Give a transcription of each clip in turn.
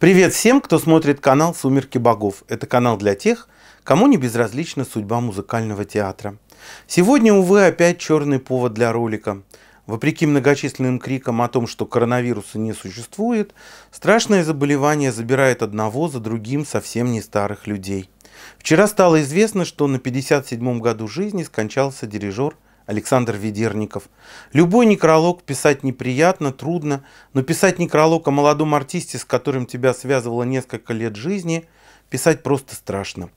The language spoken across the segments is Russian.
Привет всем, кто смотрит канал «Сумерки богов». Это канал для тех, кому не безразлична судьба музыкального театра. Сегодня, увы, опять черный повод для ролика. Вопреки многочисленным крикам о том, что коронавируса не существует, страшное заболевание забирает одного за другим совсем не старых людей. Вчера стало известно, что на 57-м году жизни скончался дирижер – Александр Ведерников. Любой некролог писать неприятно, трудно, но писать некролог о молодом артисте, с которым тебя связывало несколько лет жизни, писать просто страшно.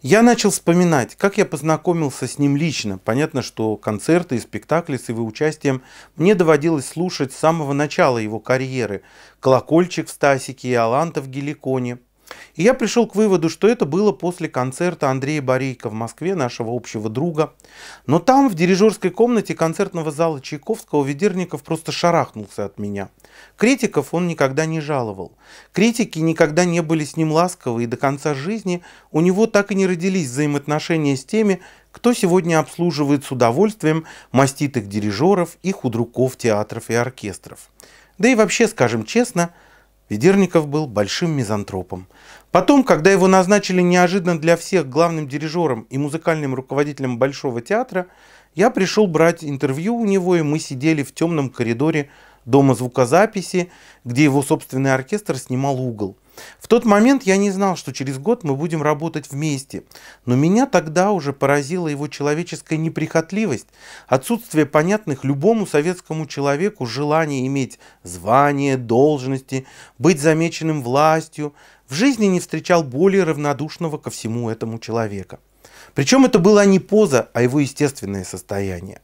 Я начал вспоминать, как я познакомился с ним лично. Понятно, что концерты и спектакли с его участием мне доводилось слушать с самого начала его карьеры. «Колокольчик» в Стасике и «Аланта» в Геликоне – и я пришел к выводу, что это было после концерта Андрея Борейко в Москве, нашего общего друга. Но там, в дирижерской комнате концертного зала Чайковского, Ведерников просто шарахнулся от меня. Критиков он никогда не жаловал. Критики никогда не были с ним ласковы, и до конца жизни у него так и не родились взаимоотношения с теми, кто сегодня обслуживает с удовольствием маститых дирижеров и худруков театров и оркестров. Да и вообще, скажем честно, Ведерников был большим мизантропом. Потом, когда его назначили неожиданно для всех главным дирижером и музыкальным руководителем Большого театра, я пришел брать интервью у него, и мы сидели в темном коридоре дома звукозаписи, где его собственный оркестр снимал угол. В тот момент я не знал, что через год мы будем работать вместе, но меня тогда уже поразила его человеческая неприхотливость, отсутствие понятных любому советскому человеку желания иметь звание, должности, быть замеченным властью. В жизни не встречал более равнодушного ко всему этому человека. Причем это была не поза, а его естественное состояние.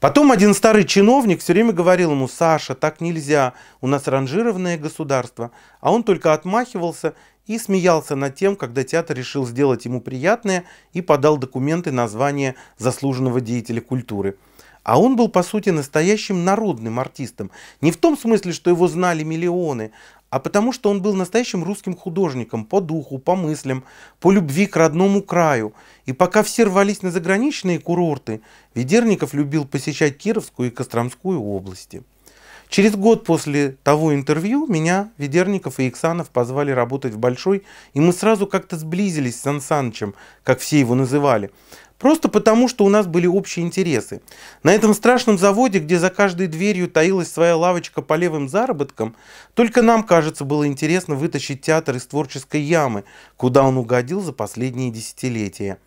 Потом один старый чиновник все время говорил ему, Саша, так нельзя, у нас ранжированное государство. А он только отмахивался и смеялся над тем, когда театр решил сделать ему приятное и подал документы на звание заслуженного деятеля культуры – а он был, по сути, настоящим народным артистом. Не в том смысле, что его знали миллионы, а потому что он был настоящим русским художником по духу, по мыслям, по любви к родному краю. И пока все рвались на заграничные курорты, Ведерников любил посещать Кировскую и Костромскую области. Через год после того интервью меня, Ведерников и Иксанов позвали работать в Большой, и мы сразу как-то сблизились с Сан Санычем, как все его называли. Просто потому, что у нас были общие интересы. На этом страшном заводе, где за каждой дверью таилась своя лавочка по левым заработкам, только нам, кажется, было интересно вытащить театр из творческой ямы, куда он угодил за последние десятилетия.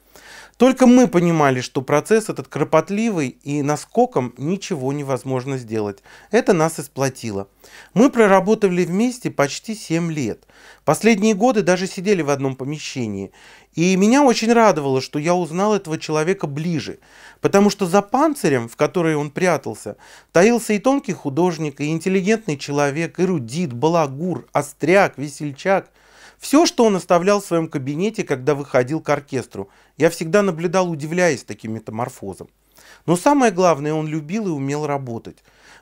Только мы понимали, что процесс этот кропотливый и наскоком ничего невозможно сделать. Это нас и сплотило. Мы проработали вместе почти 7 лет. Последние годы даже сидели в одном помещении. И меня очень радовало, что я узнал этого человека ближе, потому что за панцирем, в который он прятался, таился и тонкий художник, и интеллигентный человек, эрудит, балагур, остряк, весельчак – все, что он оставлял в своем кабинете, когда выходил к оркестру, я всегда наблюдал, удивляясь таким метаморфозом. Но самое главное, он любил и умел работать.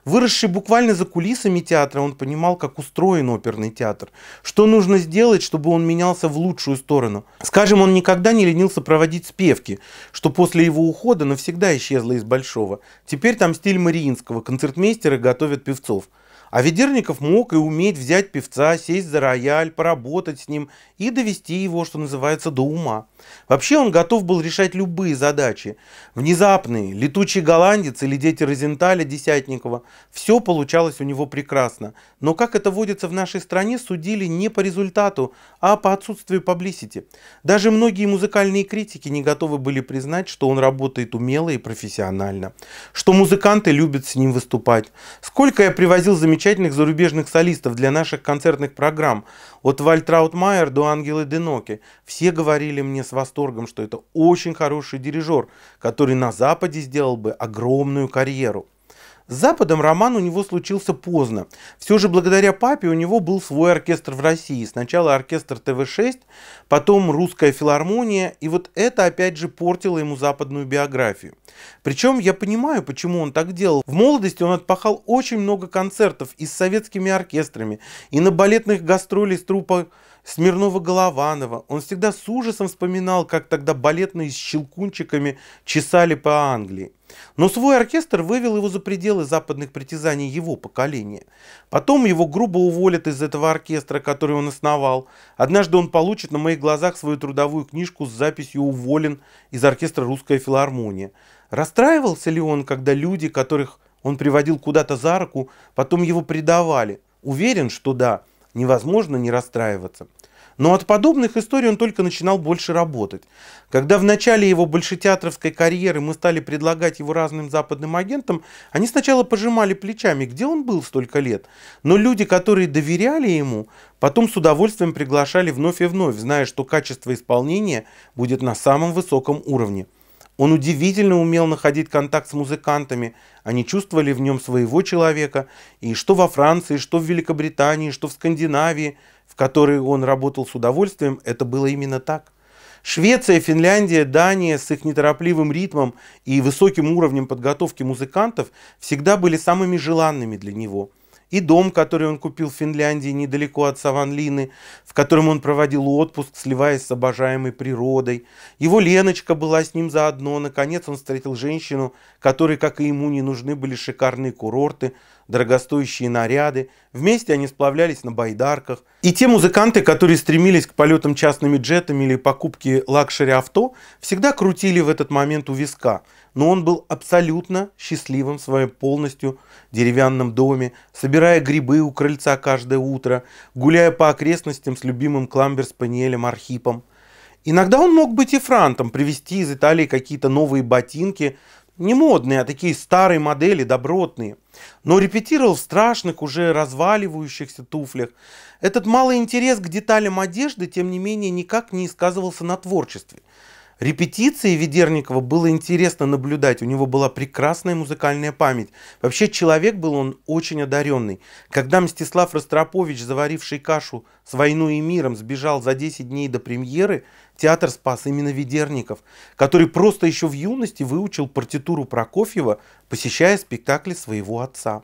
Выросший буквально за кулисами театра, он понимал, как устроен оперный театр, что нужно сделать, чтобы он менялся в лучшую сторону. Скажем, он никогда не ленился проводить спевки, что после его ухода навсегда исчезло из Большого. Теперь там стиль Мариинского, концертмейстеры готовят певцов. А Ведерников мог и уметь взять певца, сесть за рояль, поработать с ним и довести его, что называется, до ума. Вообще он готов был решать любые задачи. Внезапные, летучий голландец или дети Розенталя Десятникова. Все получалось у него прекрасно. Но, как это водится в нашей стране, судили не по результату, а по отсутствию паблисити. Даже многие музыкальные критики не готовы были признать, что он работает умело и профессионально. Что музыканты любят с ним выступать. Сколько я привозил замечательных замечательных зарубежных солистов для наших концертных программ, от Вальтраутмайер до Ангелы Деноки. Все говорили мне с восторгом, что это очень хороший дирижер, который на Западе сделал бы огромную карьеру. С Западом роман у него случился поздно. Все же благодаря папе у него был свой оркестр в России. Сначала оркестр ТВ-6, потом русская филармония. И вот это опять же портило ему западную биографию. Причем я понимаю, почему он так делал. В молодости он отпахал очень много концертов и с советскими оркестрами, и на балетных гастролей с труппой Смирнова-Голованова. Он всегда с ужасом вспоминал, как тогда балетные с щелкунчиками чесали по Англии. Но свой оркестр вывел его за пределы западных притязаний его поколения. Потом его грубо уволят из этого оркестра, который он основал. Однажды он получит на моих глазах свою трудовую книжку с записью «Уволен» из оркестра «Русская филармония». Расстраивался ли он, когда люди, которых он приводил куда-то за руку, потом его предавали? Уверен, что да. Невозможно не расстраиваться. Но от подобных историй он только начинал больше работать. Когда в начале его большетеатровской карьеры мы стали предлагать его разным западным агентам, они сначала пожимали плечами, где он был столько лет. Но люди, которые доверяли ему, потом с удовольствием приглашали вновь и вновь, зная, что качество исполнения будет на самом высоком уровне. Он удивительно умел находить контакт с музыкантами, они чувствовали в нем своего человека, и что во Франции, что в Великобритании, что в Скандинавии – которой он работал с удовольствием, это было именно так. Швеция, Финляндия, Дания с их неторопливым ритмом и высоким уровнем подготовки музыкантов всегда были самыми желанными для него. И дом, который он купил в Финляндии недалеко от Саванлины, в котором он проводил отпуск, сливаясь с обожаемой природой. Его Леночка была с ним заодно. Наконец он встретил женщину, которой, как и ему, не нужны были шикарные курорты, дорогостоящие наряды. Вместе они сплавлялись на байдарках. И те музыканты, которые стремились к полетам частными джетами или покупке лакшери-авто, всегда крутили в этот момент у виска. Но он был абсолютно счастливым в своем полностью деревянном доме, собирая грибы у крыльца каждое утро, гуляя по окрестностям с любимым кламбер-спаниелем Архипом. Иногда он мог быть и франтом, привезти из Италии какие-то новые ботинки, не модные, а такие старые модели, добротные. Но репетировал в страшных, уже разваливающихся туфлях. Этот малый интерес к деталям одежды, тем не менее, никак не сказывался на творчестве. Репетиции Ведерникова было интересно наблюдать, у него была прекрасная музыкальная память. Вообще человек был он очень одаренный. Когда Мстислав Ростропович, заваривший кашу с «Войной и миром», сбежал за 10 дней до премьеры, театр спас именно Ведерников, который просто еще в юности выучил партитуру Прокофьева, посещая спектакли своего отца.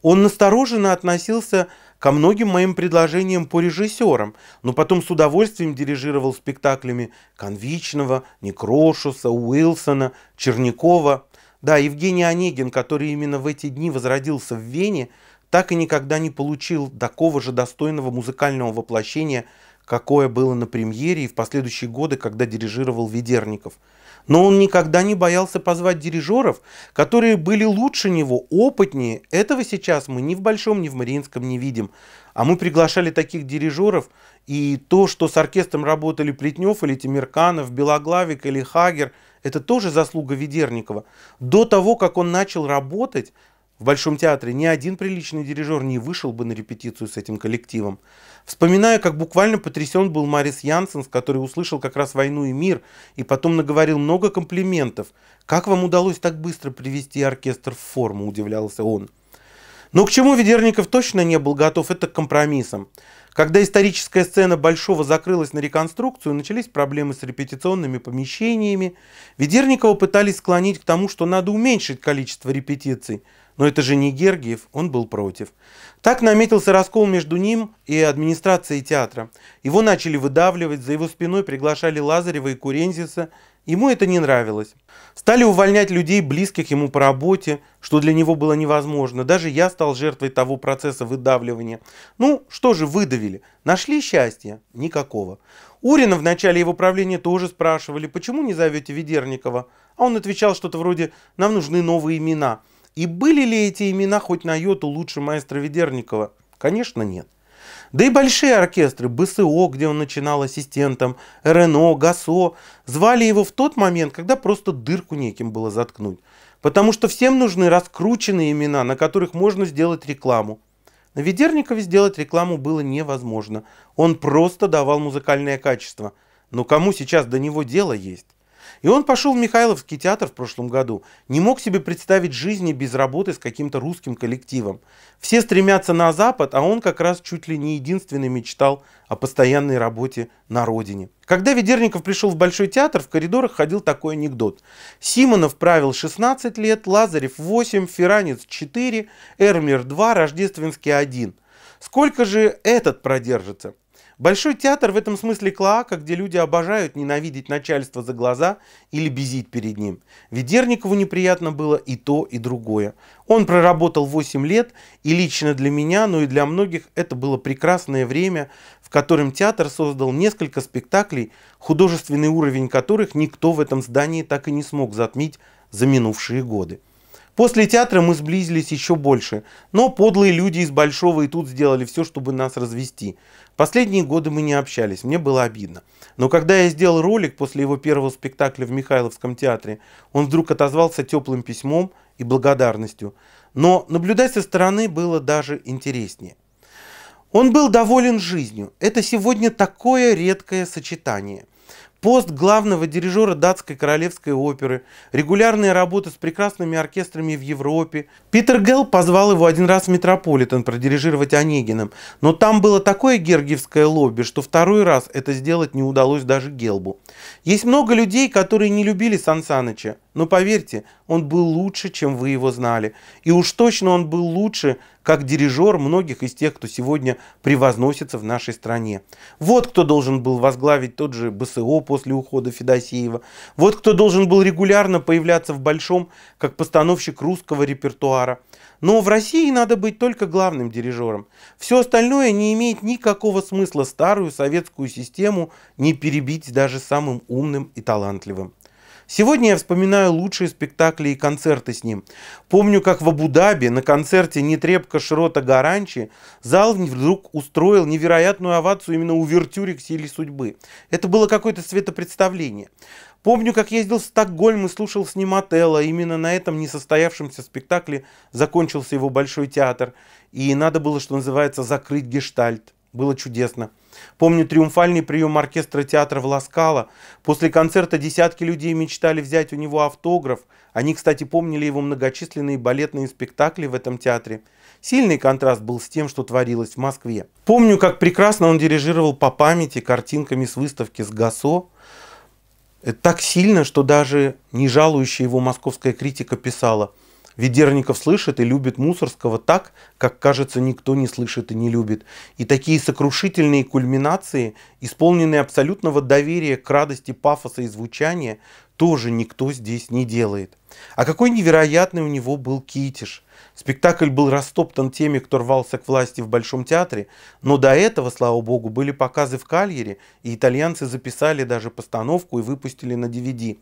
Он настороженно относился к ко многим моим предложениям по режиссерам, но потом с удовольствием дирижировал спектаклями Конвичного, Некрошуса, Уилсона, Чернякова. Да, Евгений Онегин, который именно в эти дни возродился в Вене, так и никогда не получил такого же достойного музыкального воплощения, какое было на премьере и в последующие годы, когда дирижировал Ведерников – но он никогда не боялся позвать дирижеров, которые были лучше него, опытнее. Этого сейчас мы ни в Большом, ни в Мариинском не видим. А мы приглашали таких дирижеров, и то, что с оркестром работали Плетнев или Тимирканов, Белоглавик или Хагер, это тоже заслуга Ведерникова. До того, как он начал работать, в Большом театре ни один приличный дирижер не вышел бы на репетицию с этим коллективом. Вспоминаю, как буквально потрясен был Марис Янсенс, который услышал как раз «Войну и мир» и потом наговорил много комплиментов. «Как вам удалось так быстро привести оркестр в форму?» – удивлялся он. Но «Ну, к чему Ведерников точно не был готов, это к компромиссам. Когда историческая сцена Большого закрылась на реконструкцию, начались проблемы с репетиционными помещениями. Ведерникова пытались склонить к тому, что надо уменьшить количество репетиций – но это же не Гергиев, он был против. Так наметился раскол между ним и администрацией театра. Его начали выдавливать, за его спиной приглашали Лазарева и Курензиса. Ему это не нравилось. Стали увольнять людей, близких ему по работе, что для него было невозможно. Даже я стал жертвой того процесса выдавливания. Ну, что же выдавили? Нашли счастье? Никакого. Урина в начале его правления тоже спрашивали, почему не зовете Ведерникова? А он отвечал что-то вроде «нам нужны новые имена». И были ли эти имена хоть на йоту лучше маэстро Ведерникова? Конечно, нет. Да и большие оркестры, БСО, где он начинал ассистентом, РНО, ГАСО, звали его в тот момент, когда просто дырку неким было заткнуть. Потому что всем нужны раскрученные имена, на которых можно сделать рекламу. На Ведерникове сделать рекламу было невозможно. Он просто давал музыкальное качество. Но кому сейчас до него дело есть? И он пошел в Михайловский театр в прошлом году. Не мог себе представить жизни без работы с каким-то русским коллективом. Все стремятся на Запад, а он как раз чуть ли не единственный мечтал о постоянной работе на родине. Когда Ведерников пришел в Большой театр, в коридорах ходил такой анекдот. Симонов правил 16 лет, Лазарев 8, Феранец 4, Эрмир 2, Рождественский 1. Сколько же этот продержится? Большой театр в этом смысле клоака, где люди обожают ненавидеть начальство за глаза или безить перед ним. Ведерникову неприятно было и то, и другое. Он проработал 8 лет, и лично для меня, но ну и для многих это было прекрасное время, в котором театр создал несколько спектаклей, художественный уровень которых никто в этом здании так и не смог затмить за минувшие годы. После театра мы сблизились еще больше, но подлые люди из Большого и тут сделали все, чтобы нас развести. Последние годы мы не общались, мне было обидно. Но когда я сделал ролик после его первого спектакля в Михайловском театре, он вдруг отозвался теплым письмом и благодарностью. Но наблюдать со стороны было даже интереснее. Он был доволен жизнью. Это сегодня такое редкое сочетание – пост главного дирижера датской королевской оперы, регулярные работы с прекрасными оркестрами в Европе. Питер Гелл позвал его один раз в Метрополитен продирижировать Онегиным, но там было такое гергиевское лобби, что второй раз это сделать не удалось даже Гелбу. Есть много людей, которые не любили Сан Саныча, но поверьте, он был лучше, чем вы его знали. И уж точно он был лучше, как дирижер многих из тех, кто сегодня превозносится в нашей стране. Вот кто должен был возглавить тот же БСО после ухода Федосеева. Вот кто должен был регулярно появляться в Большом, как постановщик русского репертуара. Но в России надо быть только главным дирижером. Все остальное не имеет никакого смысла старую советскую систему не перебить даже самым умным и талантливым. Сегодня я вспоминаю лучшие спектакли и концерты с ним. Помню, как в Абу-Даби на концерте «Нетребко Широта Гаранчи» зал вдруг устроил невероятную овацию именно увертюре к силе судьбы. Это было какое-то светопредставление. Помню, как ездил в Стокгольм и слушал с ним Отелло. Именно на этом несостоявшемся спектакле закончился его большой театр. И надо было, что называется, закрыть гештальт. Было чудесно. Помню триумфальный прием оркестра театра в Ласкало. После концерта десятки людей мечтали взять у него автограф. Они, кстати, помнили его многочисленные балетные спектакли в этом театре. Сильный контраст был с тем, что творилось в Москве. Помню, как прекрасно он дирижировал по памяти картинками с выставки с Гасо. Так сильно, что даже не жалующая его московская критика писала – Ведерников слышит и любит Мусорского так, как, кажется, никто не слышит и не любит. И такие сокрушительные кульминации, исполненные абсолютного доверия к радости пафоса и звучания, тоже никто здесь не делает. А какой невероятный у него был Китиш. Спектакль был растоптан теми, кто рвался к власти в Большом театре, но до этого, слава богу, были показы в Кальере, и итальянцы записали даже постановку и выпустили на DVD.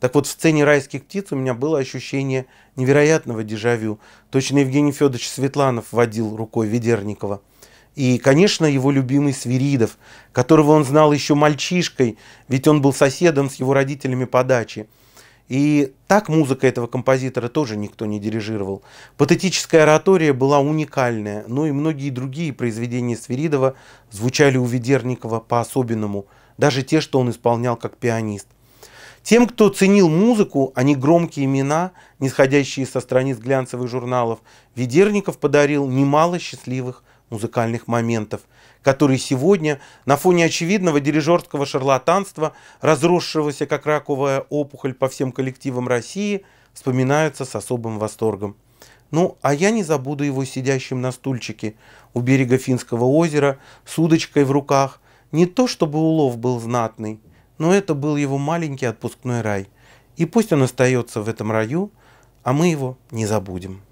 Так вот, в сцене «Райских птиц» у меня было ощущение невероятного дежавю. Точно Евгений Федорович Светланов водил рукой Ведерникова. И, конечно, его любимый Свиридов, которого он знал еще мальчишкой, ведь он был соседом с его родителями по даче. И так музыка этого композитора тоже никто не дирижировал. Патетическая оратория была уникальная, но и многие другие произведения Свиридова звучали у Ведерникова по-особенному, даже те, что он исполнял как пианист. Тем, кто ценил музыку, они а громкие имена, нисходящие со страниц глянцевых журналов, Ведерников подарил немало счастливых музыкальных моментов, которые сегодня на фоне очевидного дирижерского шарлатанства, разросшегося как раковая опухоль по всем коллективам России, вспоминаются с особым восторгом. Ну, а я не забуду его сидящим на стульчике у берега Финского озера с удочкой в руках. Не то чтобы улов был знатный, но это был его маленький отпускной рай. И пусть он остается в этом раю, а мы его не забудем.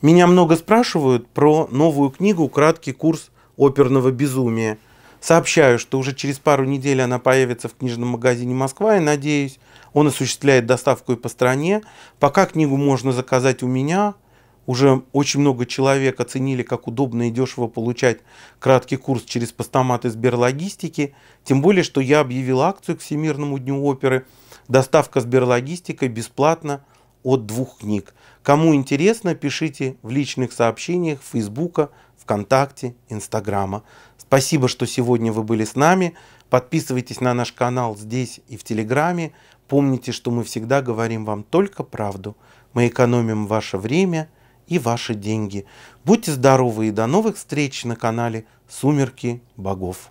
Меня много спрашивают про новую книгу «Краткий курс оперного безумия». Сообщаю, что уже через пару недель она появится в книжном магазине «Москва» и, надеюсь, он осуществляет доставку и по стране. Пока книгу можно заказать у меня, уже очень много человек оценили, как удобно и дешево получать краткий курс через постаматы Сберлогистики. Тем более, что я объявил акцию к Всемирному дню оперы. Доставка Сберлогистикой бесплатно от двух книг. Кому интересно, пишите в личных сообщениях Фейсбука, ВКонтакте, Инстаграма. Спасибо, что сегодня вы были с нами. Подписывайтесь на наш канал здесь и в Телеграме. Помните, что мы всегда говорим вам только правду. Мы экономим ваше время – и ваши деньги. Будьте здоровы и до новых встреч на канале «Сумерки богов».